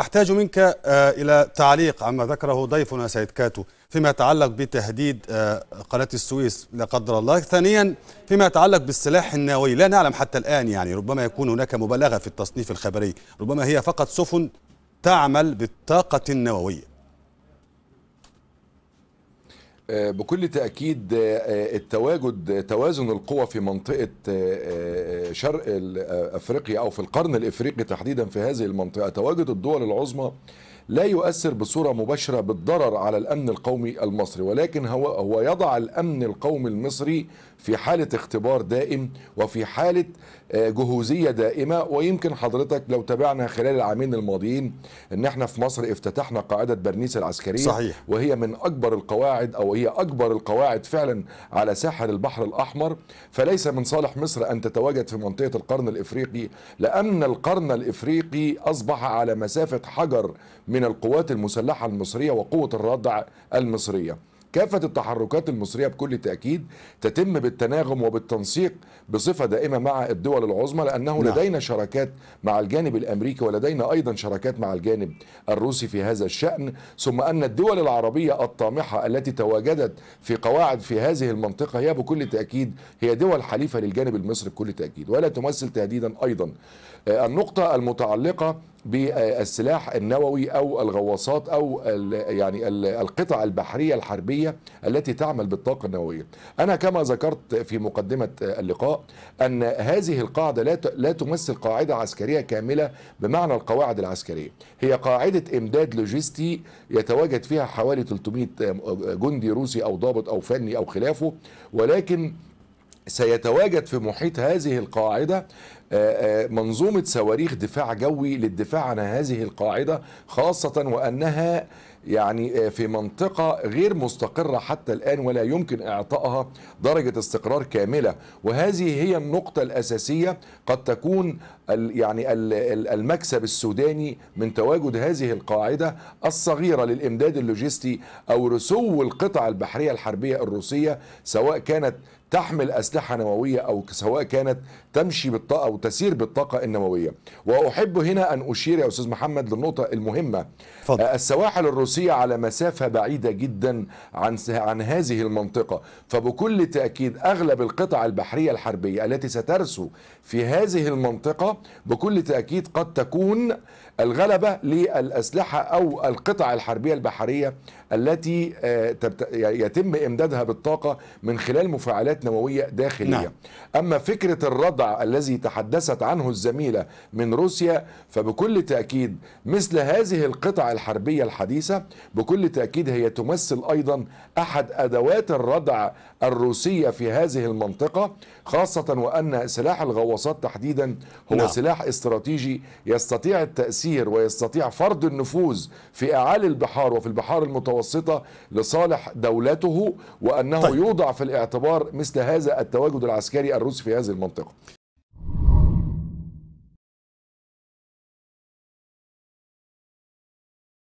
أحتاج منك آه، إلى تعليق عما ذكره ضيفنا سيد كاتو فيما يتعلق بتهديد آه، قناة السويس لا قدر الله ثانيا فيما يتعلق بالسلاح النووي لا نعلم حتى الآن يعني ربما يكون هناك مبالغة في التصنيف الخبري ربما هي فقط سفن تعمل بالطاقة النووية آه، بكل تأكيد آه، آه، التواجد توازن القوى في منطقة شرق أفريقيا أو في القرن الإفريقي تحديدا في هذه المنطقة تواجد الدول العظمى لا يؤثر بصورة مباشرة بالضرر على الأمن القومي المصري ولكن هو, هو يضع الأمن القومي المصري في حالة اختبار دائم وفي حالة آه، جهوزية دائمة ويمكن حضرتك لو تابعنا خلال العامين الماضيين ان احنا في مصر افتتحنا قاعدة برنيس العسكرية صحيح. وهي من أكبر القواعد أو هي أكبر القواعد فعلا على ساحل البحر الأحمر فليس من صالح مصر أن تتواجد في منطقة القرن الإفريقي لأن القرن الإفريقي أصبح على مسافة حجر من القوات المسلحة المصرية وقوة الردع المصرية كافة التحركات المصرية بكل تأكيد تتم بالتناغم وبالتنسيق بصفة دائمة مع الدول العظمى لأنه نعم. لدينا شراكات مع الجانب الأمريكي ولدينا أيضا شراكات مع الجانب الروسي في هذا الشأن ثم أن الدول العربية الطامحة التي تواجدت في قواعد في هذه المنطقة هي بكل تأكيد هي دول حليفة للجانب المصري بكل تأكيد ولا تمثل تهديدا أيضا آه، النقطة المتعلقة بالسلاح النووي او الغواصات او يعني القطع البحريه الحربيه التي تعمل بالطاقه النوويه. انا كما ذكرت في مقدمه اللقاء ان هذه القاعده لا لا تمثل قاعده عسكريه كامله بمعنى القواعد العسكريه، هي قاعده امداد لوجستي يتواجد فيها حوالي 300 جندي روسي او ضابط او فني او خلافه ولكن سيتواجد في محيط هذه القاعده آه، آه، منظومة صواريخ دفاع جوي للدفاع عن هذه القاعدة خاصة وأنها يعني آه، في منطقة غير مستقرة حتى الآن ولا يمكن إعطائها درجة استقرار كاملة وهذه هي النقطة الأساسية قد تكون يعني المكسب السوداني من تواجد هذه القاعدة الصغيرة للإمداد اللوجستي أو رسو القطع البحرية الحربية الروسية سواء كانت تحمل أسلحة نووية أو سواء كانت تمشي بالطاقة أو تسير بالطاقة النووية وأحب هنا أن أشير يا أستاذ محمد للنقطة المهمة فضل. آه، السواحل الروسية على مسافة بعيدة جدا عن, عن هذه المنطقة فبكل تأكيد أغلب القطع البحرية الحربية التي سترسو في هذه المنطقة بكل تأكيد قد تكون الغلبة للأسلحة أو القطع الحربية البحرية التي آه، يتم إمدادها بالطاقة من خلال مفاعلات نووية داخلية نعم. أما فكرة الردع الذي تحدث تحدثت عنه الزميلة من روسيا فبكل تأكيد مثل هذه القطع الحربية الحديثة بكل تأكيد هي تمثل أيضا أحد أدوات الردع الروسية في هذه المنطقة خاصة وأن سلاح الغواصات تحديدا هو لا. نعم. سلاح استراتيجي يستطيع التأثير ويستطيع فرض النفوذ في أعالي البحار وفي البحار المتوسطة لصالح دولته وأنه طيب. يوضع في الاعتبار مثل هذا التواجد العسكري الروسي في هذه المنطقة